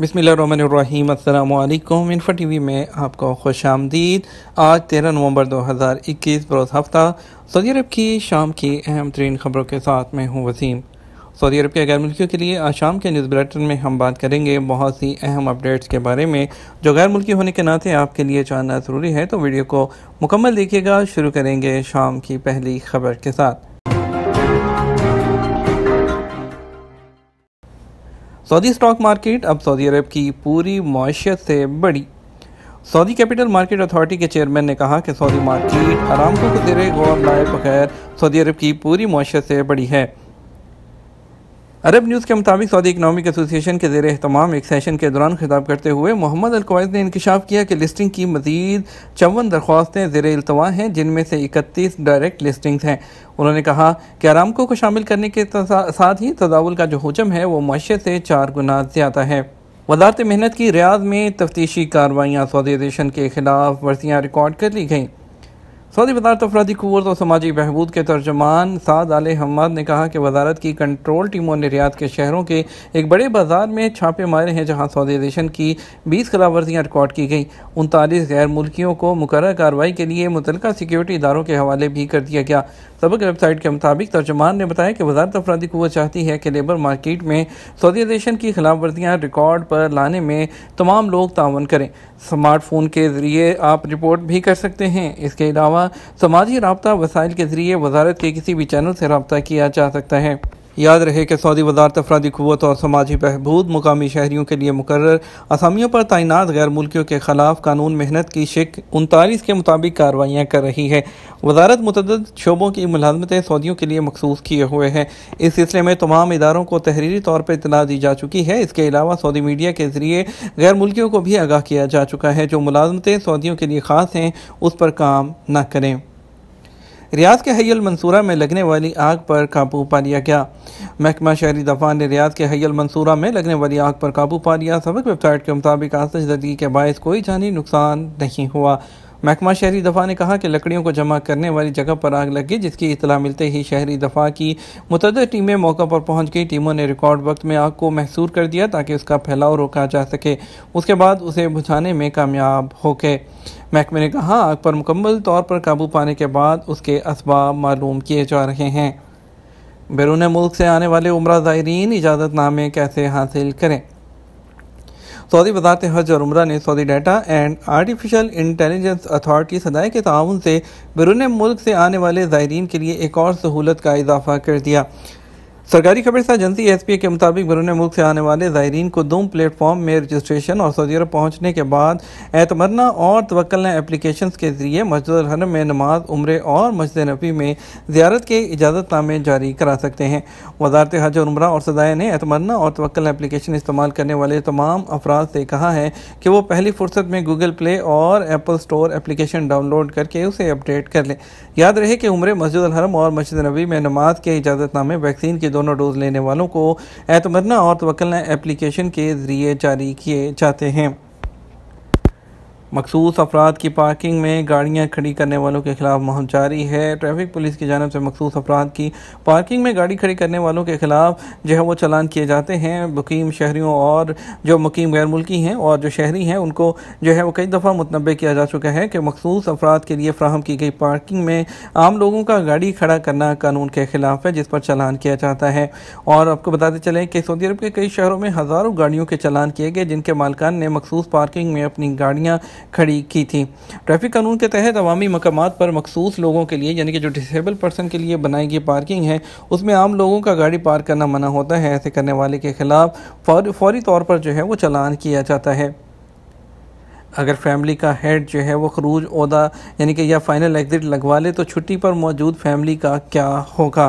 बसमिलकुम इन्फा T V में आपका खुश आमदीद आज तेरह नवंबर दो हज़ार इक्कीस बरस हफ्ता सऊदी अरब की शाम की अहम तरीन खबरों के साथ मैं हूँ वसीम सऊदी अरब के गैर मुल्कियों के लिए आज शाम के न्यूज़ बुलेटिन में हम बात करेंगे बहुत सी अहम अपडेट्स के बारे में जो गैर मुल्की होने के नाते आपके लिए जानना ज़रूरी है तो वीडियो को मुकम्मल देखिएगा शुरू करेंगे शाम की पहली खबर के साथ सऊदी स्टॉक मार्केट अब सऊदी अरब की पूरी मीशत से बड़ी सऊदी कैपिटल मार्केट अथॉरिटी के चेयरमैन ने कहा कि सऊदी मार्केट आराम को जेर गौर लाए बगैर सऊदी अरब की पूरी मीशत से बड़ी है अरब न्यूज़ के मुताबिक सऊदी इकनॉमिक एसोसिएशन के जेर अहतमाम एक सेशन के दौरान खिताब करते हुए मोहम्मद अलकवैस ने इंकशाफ किया कि लिस्टिंग की मजीद चौवन दरख्वास्तें जेर अल्तवा हैं जिनमें से इकतीस डायरेक्ट लिस्टिंग्स हैं उन्होंने कहा कि आरामकों को शामिल करने के साथ ही तदावल का जो हजम है वो माशे से चार गुना ज़्यादा है वजारत मेहनत की रियाज में तफ्तीशी कार्रवाइयाँ सऊदी के खिलाफ वर्जियाँ रिकॉर्ड कर ली गईं सऊदी वजारत तो अफराधी कवत और समाजी बहबूद के तर्जमान साद आल हमद ने कहा कि वजारत की कंट्रोल टीमों ने रियाद के शहरों के एक बड़े बाजार में छापे मारे हैं जहां सऊदीजेशन की बीस खिलाफवर्जियाँ रिकॉर्ड की गई उनतालीस गैर मुल्कियों को मुकर कार्रवाई के लिए मुतल सिक्योरिटी इदारों के हवाले भी कर दिया गया सबक वेबसाइट के मुताबिक तर्जमान ने बताया कि वजारत अफराधी कवत चाहती है कि लेबर मार्केट में सऊदी सऊदीजेशन की खिलाफवर्जियाँ रिकॉर्ड पर लाने में तमाम लोग तावन करें स्मार्टफोन के ज़रिए आप रिपोर्ट भी कर सकते हैं इसके अलावा अलावा समाजी रबता वसाइल के ज़रिए वजारत के किसी भी चैनल से रबता किया जा सकता है याद रहे कि सऊदी वजारत अफराधी क़वत और समाजी बहबूद मुकामी शहरीों के लिए मुकर असामियों पर तैनात गैर मुल्कियों के खिलाफ कानून मेहनत की शिक उनतालीस के मुताबिक कार्रवाइयाँ कर रही है वजारत मतद शोबों की मुलाजमतें सऊदियों के लिए मखसूस किए हुए हैं इस सिलसिले में तमाम इदारों को तहरीरी तौर पर इतला दी जा चुकी है इसके अलावा सऊदी मीडिया के ज़रिए गैर मुल्कियों को भी आगाह किया जा चुका है जो मुलाजमतें सऊदियों के लिए ख़ास हैं उस पर काम न करें रियाद के हयल मंसूरा में लगने वाली आग पर काबू पा लिया गया महकमा शहरी दफा ने रियाद के हयल मंसूरा में लगने वाली आग पर काबू पा लिया सबक वेबसाइट के मुताबिक आतशदगी के बायस कोई जानी नुकसान नहीं हुआ महकमा शहरी दफ़ा ने कहा कि लकड़ियों को जमा करने वाली जगह पर आग लग गई जिसकी इतला मिलते ही शहरी दफ़ा की मुतद टीमें मौका पर पहुंच गई टीमों ने रिकॉर्ड वक्त में आग को महसूर कर दिया ताकि उसका फैलाव रोका जा सके उसके बाद उसे बुझाने में कामयाब हो गए महकमे ने कहा आग पर मुकम्मल तौर पर काबू पाने के बाद उसके इसबाब मालूम किए जा रहे हैं बैरून मुल्क से आने वाले उम्र ज़ायरीन इजाज़तनामे कैसे हासिल करें सऊदी वजारत हज और उम्र ने Saudi data and artificial intelligence authority सदाए के ताउन से बैरून मुल्क से आने वाले ज़ायरीन के लिए एक और सहूलत का इजाफा कर दिया सरकारी से एजेंसी एस पी ए के मुताबिक बरून मुल्क से आने वाले ज़ायरीन को दो प्लेटफॉर्म में रजिस्ट्रेशन और सऊदी अरब पहुँचने के बाद एतमरना और तवक्ल एप्लीकेशन के ज़रिए मस्जिद हरम में नमाज उम्र और मस्जिद नबी में ज्यारत के इजाज़तनामे जारी करा सकते हैं वजारत हज और उम्र और सदाए ने एतमरना और तवक्ल एप्लीकेशन इस्तेमाल करने वाले तमाम अफराद से कहा है कि वो पहली फुर्सत में गूगल प्ले और एप्पल स्टोर एप्लीकेशन डाउनलोड करके उसे अपडेट कर लें याद रहे कि उम्र मस्जिद हरम और मस्जिद नबी में नमाज के इजाज़तनामे वैक्सीन के दो दोनों डोज लेने वालों को एतमरना और तवक्ल एप्लीकेशन के ज़रिए जारी किए जाते हैं मखसूस अफराद की पार्किंग में गाड़ियां खड़ी करने वालों के खिलाफ मुहिम जारी है ट्रैफिक पुलिस की जानब से मखसूस अफराद की पार्किंग में गाड़ी खड़ी करने वालों के खिलाफ जो है वो चालान किए जाते हैं मुकीम शहरीों और जो मुकीम गैर मुल्की हैं और जो शहरी हैं उनको जो है वो कई दफ़ा मुतनबे किया जा चुका है कि मखसूस अफराद के लिए फ्राहम की गई पार्किंग में आम लोगों का गाड़ी खड़ा करना कानून के खिलाफ है जिस पर चालान किया जाता है और आपको बताते चलें कि सऊदी अरब के कई शहरों में हज़ारों गाड़ियों के चालान किए गए जिनके मालकान ने मखसूस पार्किंग में अपनी गाड़ियाँ खड़ी की थी ट्रैफिक कानून के तहत अवामी मकाम पर मखसूस लोगों के लिए यानी कि जो डिसेबल पर्सन के लिए बनाई गई पार्किंग है उसमें आम लोगों का गाड़ी पार्क करना मना होता है ऐसे करने वाले के खिलाफ फौरी तौर पर जो है वो चलान किया जाता है अगर फैमिली का हेड जो है वो खरूज उदा यानी कि या फाइनल एग्ज़िट लगवा ले तो छुट्टी पर मौजूद फैमिली का क्या होगा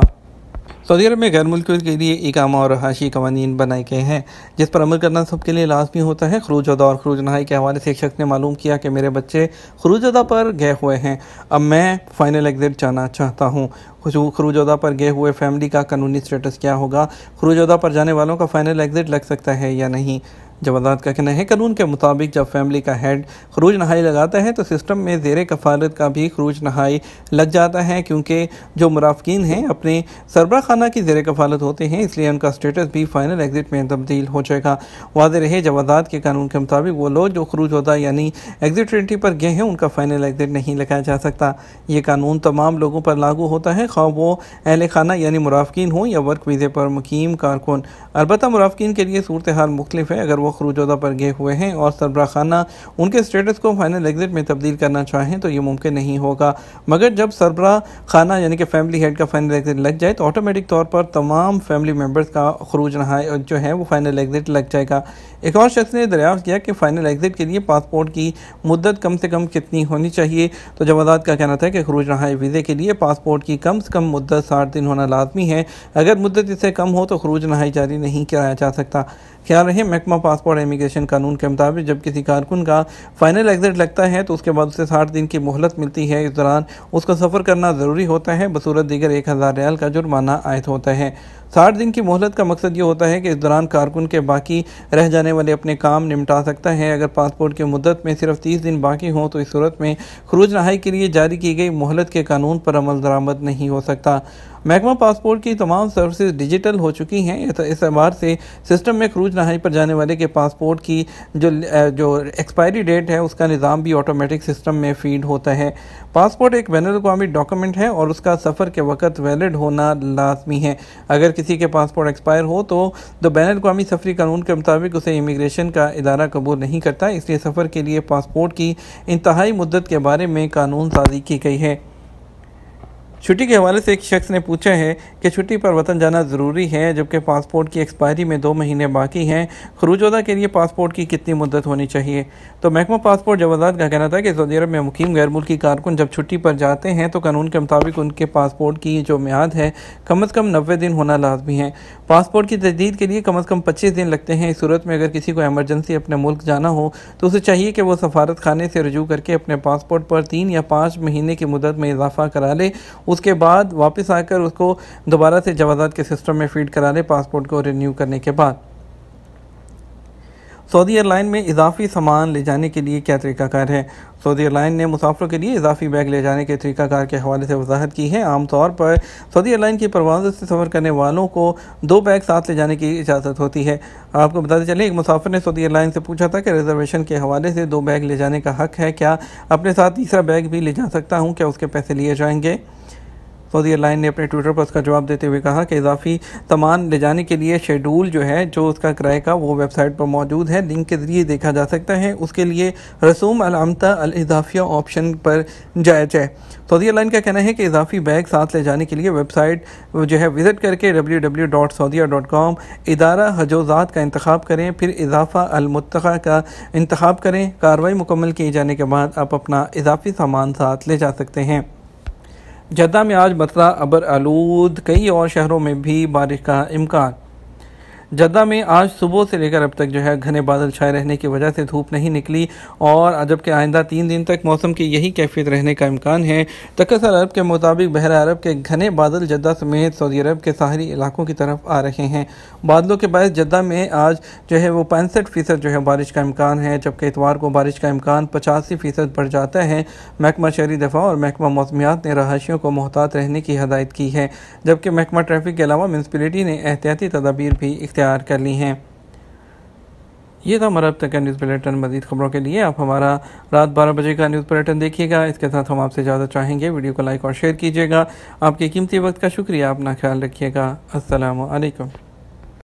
सऊदी अरब में गैर मुल्कियों के लिए इकामा और रहाशी कवानीन बनाए गए हैं जिस पर अमल करना सबके लिए लाजमी होता है खरूज अदा और खरूज नहाई के हवाले से एक शख्स ने मालूम किया कि मेरे बच्चे खरूज अदा पर गए हुए हैं अब मैं फ़ाइनल एग्ज़िट जाना चाहता हूँ खरूज अदा पर गए हुए फैमिली का कानूनी स्टेटस क्या होगा खरूज अदा पर जाने वालों का फ़ाइनल एग्ज़िट लग सकता है या नहीं जवादात का कहना है कानून के मुताबिक जब फैमिली का हेड खरूज नहाई लगाता है तो सिस्टम में जेर कफालत का भी खरूज नहाई लग जाता है क्योंकि जो मुराफिन हैं अपने सरबरा खाना की जेर कफालत होते हैं इसलिए उनका स्टेटस भी फाइनल एग्जिट में तब्दील हो जाएगा वाज रहे जवादात के कानून के मुताबिक वो लोग जो खरूज होता यानी एग्जिट एंट्री पर गए हैं उनका फाइनल एग्जिट नहीं लगाया जा सकता ये कानून तमाम लोगों पर लागू होता है खा वो अहल खाना यानी मुराफिन हों या वर्क वीज़े पर मुकीम कारकुन अलबत् मुराफिन के लिए सूरत हाल मुख्तफ है अगर वो खरूजा पर गए हुए हैं और सरबरा खाना उनके स्टेटस को फाइनल एग्जिट में तब्दील करना चाहें तो ये मुमकिन नहीं होगा मगर जब सरबरा खाना यानी कि फैमिली हेड का फाइनल एग्जिट लग जाए तो ऑटोमेटिक तौर पर तमाम फैमिली मेम्बर्स का खरूज रहा जो है वो फाइनल एग्जिट लग जाएगा एक और शख्स ने दरियाफ्त किया कि फ़ाइनल एग्ज़िट के लिए पासपोर्ट की मुद्दत कम से कम कितनी होनी चाहिए तो जवादात का कहना था कि खरूज रहा वीज़े के लिए पासपोर्ट की कम से कम मुद्दत साठ दिन होना लाजमी है अगर मुद्दत इससे कम हो तो खरूज रहाई जारी नहीं कराया जा सकता ख्याल रहे महकमा पास पासपोर्ट इमिग्रेशन कानून के मुताबिक जब किसी कारकुन का फाइनल एग्जिट लगता है तो उसके बाद उसे साठ दिन की मोहलत मिलती है इस दौरान उसका सफ़र करना ज़रूरी होता है बसूरत दीगर एक हज़ार रियाल का जुर्माना आयद होता है साठ दिन की मोहलत का मकसद ये होता है कि इस दौरान कारकुन के बाकी रह जाने वाले अपने काम निपटा सकता है अगर पासपोर्ट की मुद्दत में सिर्फ तीस दिन बाकी हों तो इस सूरत में खरूज नहाई के लिए जारी की गई मोहलत के कानून पर अमल दरामद नहीं हो सकता महकमा पासपोर्ट की तमाम सर्विसेज डिजिटल हो चुकी हैं तो इस एतबार से सिस्टम में क्रूज नहाई पर जाने वाले के पासपोर्ट की जो जो एक्सपायरी डेट है उसका निज़ाम भी ऑटोमेटिक सिस्टम में फीड होता है पासपोर्ट एक बैन अवी डॉक्यूमेंट है और उसका सफ़र के वक्त वैलिड होना लाजमी है अगर किसी के पासपोर्ट एक्सपायर हो तो दो बैन अवी सफरी कानून के मुताबिक उसे इमिग्रेशन का इदारा कबूल नहीं करता इसलिए सफ़र के लिए पासपोर्ट की इंतहाई मुद्दत के बारे में कानून साजी की गई है छुट्टी के हवाले से एक शख्स ने पूछा है कि छुट्टी पर वतन जाना ज़रूरी है जबकि पासपोर्ट की एक्सपायरी में दो महीने बाकी हैं खरूजोदा के लिए पासपोर्ट की कितनी मुद्दत होनी चाहिए तो महकमा पासपोर्ट जवाजात का कहना था कि सऊदी अरब में मुकीम गैर मुल्की कारकुन जब छुट्टी पर जाते हैं तो कानून के मुताबिक उनके पासपोर्ट की जो म्याद है कम अज़ कम नबे दिन होना लाजमी है पासपोर्ट की तजदीद के लिए कम अज़ कम पच्चीस दिन लगते हैं इस सूरत में अगर किसी को एमरजेंसी अपने मुल्क जाना हो तो उसे चाहिए कि वह सफारत खाने से रजू करके अपने पासपोर्ट पर तीन या पाँच महीने की मुदत में इजाफा करा ले उसके बाद वापस आकर उसको दोबारा से जवाजात के सिस्टम में फीड करा लें पासपोर्ट को रिन्यू करने के बाद सऊदी एयरलाइन में इजाफी सामान ले जाने के लिए क्या तरीकाकार है सऊदी एयरलाइन ने मुसाफरों के लिए इजाफी बैग ले जाने के तरीकाकार के हवाले से वजाहत की है आमतौर पर सऊदी एयरलाइन की परवाजों से सफ़र करने वालों को दो बैग साथ ले जाने की इजाज़त होती है आपको बताते चले एक मुसाफिर ने सऊदी एयरलाइन से पूछा था कि रिजर्वेशन के हवाले से दो बैग ले जाने का हक है क्या अपने साथ तीसरा बैग भी ले जा सकता हूँ क्या उसके पैसे लिए जाएंगे सऊदी लाइन ने अपने ट्विटर पर उसका जवाब देते हुए कहा कि इजाफी सामान ले जाने के लिए शेड्यूल जो है जो उसका किराए का वो वेबसाइट पर मौजूद है लिंक के ज़रिए देखा जा सकता है उसके लिए रसूम अलामता अल इजाफिया ऑप्शन पर जाया है सऊदी एयरलाइन का कहना है कि इजाफी बैग साथ ले जाने के लिए वेबसाइट जो है विज़िट करके W W dot Saudia dot com इदारा हजोज़ात का इंतखब करें फिर इजाफा अलमुतखा का इंतखब करें कार्रवाई मुकम्मल किए जाने के बाद आप अपना इजाफी सामान साथ ले जा सकते हैं जद्दा में आज बतरा अबर आलूद कई और शहरों में भी बारिश का इम्कान जद्दा में आज सुबह से लेकर अब तक जो है घने बादल छाए रहने की वजह से धूप नहीं निकली और जबकि आइंदा तीन दिन तक मौसम की यही कैफियत रहने का इम्कान है तकसर अरब के मुताबिक बहरा अरब के घने बादल जद्दा समेत सऊदी अरब के साहरी इलाकों की तरफ आ रहे हैं बादलों के बायस जद्दा में आज जो है वो पैंसठ फ़ीसद जो है बारिश का इम्कान है जबकि इतवार को बारिश का इम्कान पचासी फ़ीसद बढ़ जाता है महकमा शहरी दफ़ा और महकमा मौसमियात ने रहायशियों को मोहतात रहने की हदायत की है जबकि महकमा ट्रैफिक के अलावा म्यूनसपलिटी ने एहतियाती तदाबीर भी इख्तियार इख्तियार कर ली हैं ये था हमारा अब तक का न्यूज़ बुलेटिन मजीद खबरों के लिए आप हमारा रात बारह बजे का न्यूज़ बुलेटिन देखिएगा इसके साथ हम आपसे ज्यादा चाहेंगे वीडियो को लाइक और शेयर कीजिएगा आपके कीमती वक्त का शुक्रिया अपना ख्याल रखिएगा असलकम